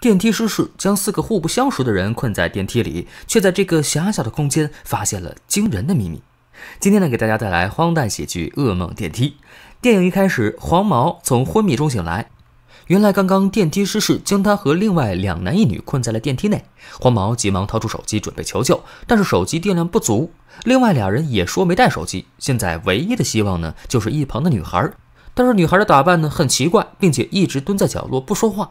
电梯失事，将四个互不相识的人困在电梯里，却在这个狭小的空间发现了惊人的秘密。今天呢，给大家带来荒诞喜剧《噩梦电梯》。电影一开始，黄毛从昏迷中醒来，原来刚刚电梯失事，将他和另外两男一女困在了电梯内。黄毛急忙掏出手机准备求救，但是手机电量不足。另外两人也说没带手机。现在唯一的希望呢，就是一旁的女孩。但是女孩的打扮呢，很奇怪，并且一直蹲在角落不说话。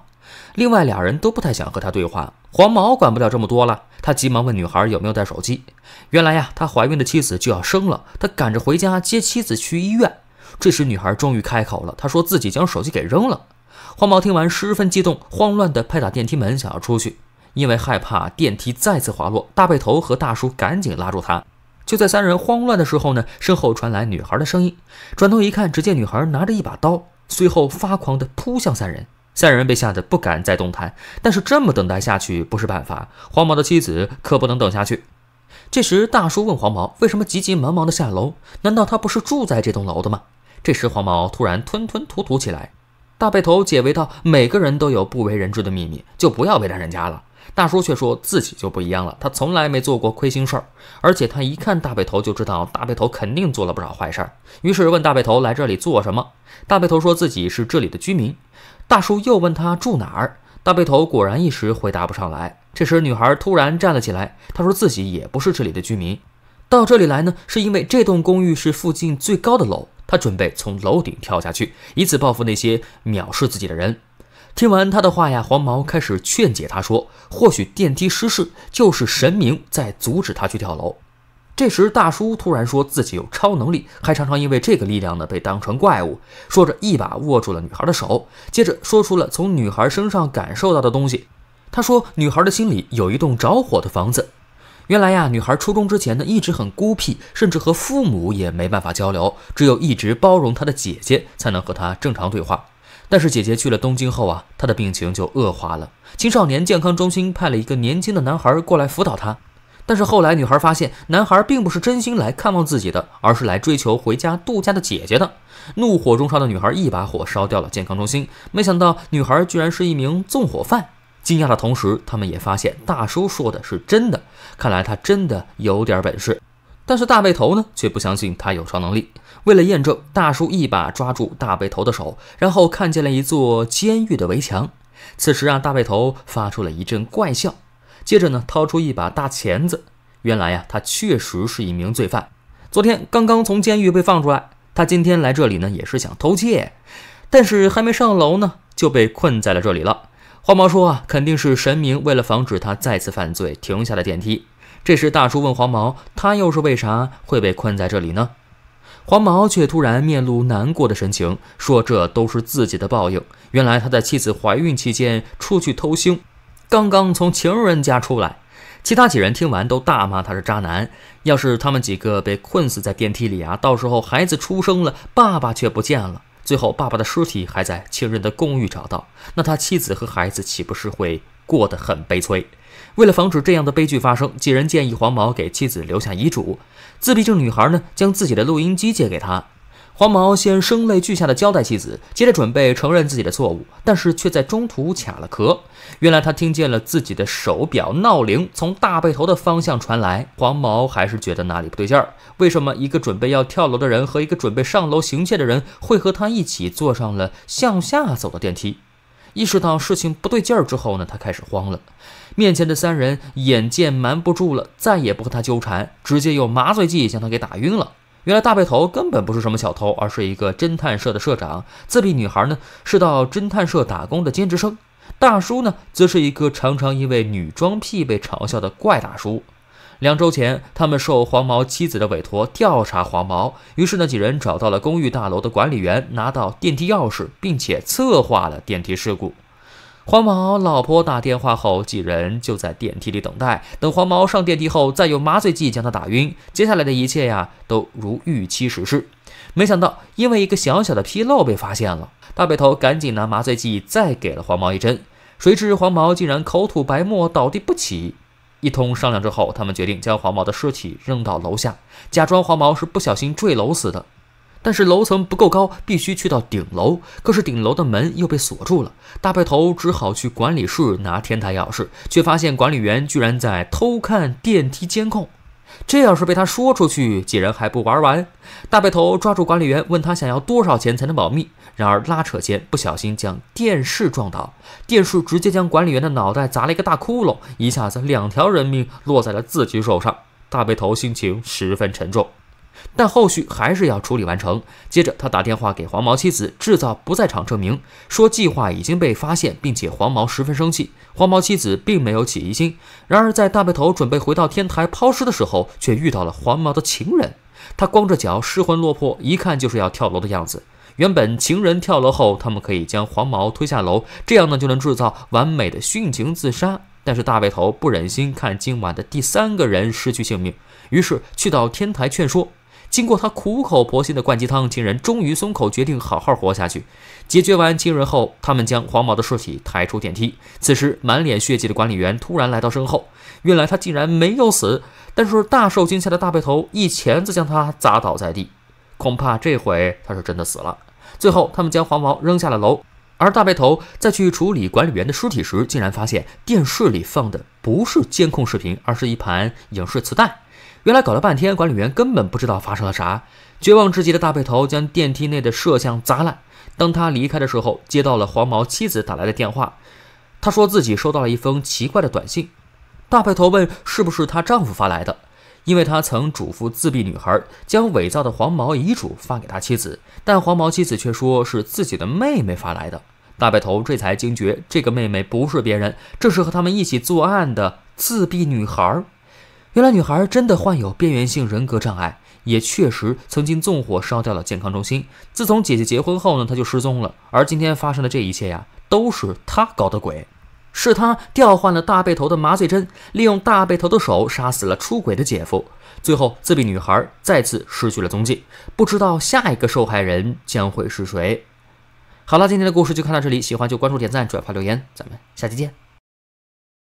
另外俩人都不太想和他对话，黄毛管不了这么多了，他急忙问女孩有没有带手机。原来呀，她怀孕的妻子就要生了，他赶着回家接妻子去医院。这时，女孩终于开口了，她说自己将手机给扔了。黄毛听完十分激动，慌乱的拍打电梯门，想要出去，因为害怕电梯再次滑落。大背头和大叔赶紧拉住他。就在三人慌乱的时候呢，身后传来女孩的声音，转头一看，只见女孩拿着一把刀，随后发狂地扑向三人。三人被吓得不敢再动弹，但是这么等待下去不是办法。黄毛的妻子可不能等下去。这时，大叔问黄毛：“为什么急急忙忙的下楼？难道他不是住在这栋楼的吗？”这时，黄毛突然吞吞吐吐起来。大背头解围道：“每个人都有不为人知的秘密，就不要为难人家了。”大叔却说自己就不一样了，他从来没做过亏心事儿，而且他一看大背头就知道大背头肯定做了不少坏事儿，于是问大背头来这里做什么。大背头说自己是这里的居民。大叔又问他住哪儿，大背头果然一时回答不上来。这时，女孩突然站了起来，她说自己也不是这里的居民。到这里来呢，是因为这栋公寓是附近最高的楼，他准备从楼顶跳下去，以此报复那些藐视自己的人。听完他的话呀，黄毛开始劝解他，说或许电梯失事就是神明在阻止他去跳楼。这时大叔突然说自己有超能力，还常常因为这个力量呢被当成怪物。说着一把握住了女孩的手，接着说出了从女孩身上感受到的东西。他说女孩的心里有一栋着火的房子。原来呀，女孩初中之前呢，一直很孤僻，甚至和父母也没办法交流，只有一直包容她的姐姐才能和她正常对话。但是姐姐去了东京后啊，她的病情就恶化了。青少年健康中心派了一个年轻的男孩过来辅导她，但是后来女孩发现男孩并不是真心来看望自己的，而是来追求回家度假的姐姐的。怒火中烧的女孩一把火烧掉了健康中心，没想到女孩居然是一名纵火犯。惊讶的同时，他们也发现大叔说的是真的，看来他真的有点本事。但是大背头呢，却不相信他有超能力。为了验证，大叔一把抓住大背头的手，然后看见了一座监狱的围墙。此时啊，大背头发出了一阵怪笑，接着呢，掏出一把大钳子。原来呀，他确实是一名罪犯，昨天刚刚从监狱被放出来。他今天来这里呢，也是想偷窃，但是还没上楼呢，就被困在了这里了。黄毛说：“啊，肯定是神明为了防止他再次犯罪，停下了电梯。”这时，大叔问黄毛：“他又是为啥会被困在这里呢？”黄毛却突然面露难过的神情，说：“这都是自己的报应。原来他在妻子怀孕期间出去偷腥，刚刚从情人家出来。”其他几人听完都大骂他是渣男。要是他们几个被困死在电梯里啊，到时候孩子出生了，爸爸却不见了。最后，爸爸的尸体还在亲人的公寓找到，那他妻子和孩子岂不是会过得很悲催？为了防止这样的悲剧发生，几人建议黄毛给妻子留下遗嘱。自闭症女孩呢，将自己的录音机借给他。黄毛先声泪俱下的交代妻子，接着准备承认自己的错误，但是却在中途卡了壳。原来他听见了自己的手表闹铃从大背头的方向传来，黄毛还是觉得哪里不对劲儿。为什么一个准备要跳楼的人和一个准备上楼行窃的人会和他一起坐上了向下走的电梯？意识到事情不对劲儿之后呢，他开始慌了。面前的三人眼见瞒不住了，再也不和他纠缠，直接用麻醉剂将他给打晕了。原来大背头根本不是什么小偷，而是一个侦探社的社长。自闭女孩呢是到侦探社打工的兼职生。大叔呢则是一个常常因为女装癖被嘲笑的怪大叔。两周前，他们受黄毛妻子的委托调查黄毛，于是呢几人找到了公寓大楼的管理员，拿到电梯钥匙，并且策划了电梯事故。黄毛老婆打电话后，几人就在电梯里等待。等黄毛上电梯后，再用麻醉剂将他打晕。接下来的一切呀，都如预期实施。没想到，因为一个小小的纰漏被发现了。大背头赶紧拿麻醉剂再给了黄毛一针，谁知黄毛竟然口吐白沫，倒地不起。一通商量之后，他们决定将黄毛的尸体扔到楼下，假装黄毛是不小心坠楼死的。但是楼层不够高，必须去到顶楼。可是顶楼的门又被锁住了，大背头只好去管理室拿天台钥匙，却发现管理员居然在偷看电梯监控。这要是被他说出去，几人还不玩完？大背头抓住管理员，问他想要多少钱才能保密。然而拉扯间不小心将电视撞倒，电视直接将管理员的脑袋砸了一个大窟窿，一下子两条人命落在了自己手上。大背头心情十分沉重。但后续还是要处理完成。接着，他打电话给黄毛妻子，制造不在场证明，说计划已经被发现，并且黄毛十分生气。黄毛妻子并没有起疑心。然而，在大背头准备回到天台抛尸的时候，却遇到了黄毛的情人。他光着脚，失魂落魄，一看就是要跳楼的样子。原本情人跳楼后，他们可以将黄毛推下楼，这样呢就能制造完美的殉情自杀。但是大背头不忍心看今晚的第三个人失去性命，于是去到天台劝说。经过他苦口婆心的灌鸡汤，金人终于松口，决定好好活下去。解决完金人后，他们将黄毛的尸体抬出电梯。此时，满脸血迹的管理员突然来到身后，原来他竟然没有死。但是大受惊吓的大背头一钳子将他砸倒在地，恐怕这回他是真的死了。最后，他们将黄毛扔下了楼。而大背头在去处理管理员的尸体时，竟然发现电视里放的不是监控视频，而是一盘影视磁带。原来搞了半天，管理员根本不知道发生了啥。绝望至极的大背头将电梯内的摄像砸烂。当他离开的时候，接到了黄毛妻子打来的电话。他说自己收到了一封奇怪的短信。大背头问是不是他丈夫发来的，因为他曾嘱咐自闭女孩将伪造的黄毛遗嘱发给他妻子。但黄毛妻子却说是自己的妹妹发来的。大背头这才惊觉，这个妹妹不是别人，正是和他们一起作案的自闭女孩。原来女孩真的患有边缘性人格障碍，也确实曾经纵火烧掉了健康中心。自从姐姐结婚后呢，她就失踪了。而今天发生的这一切呀，都是她搞的鬼，是她调换了大背头的麻醉针，利用大背头的手杀死了出轨的姐夫。最后，自闭女孩再次失去了踪迹，不知道下一个受害人将会是谁。好了，今天的故事就看到这里，喜欢就关注、点赞、转发、留言，咱们下期见。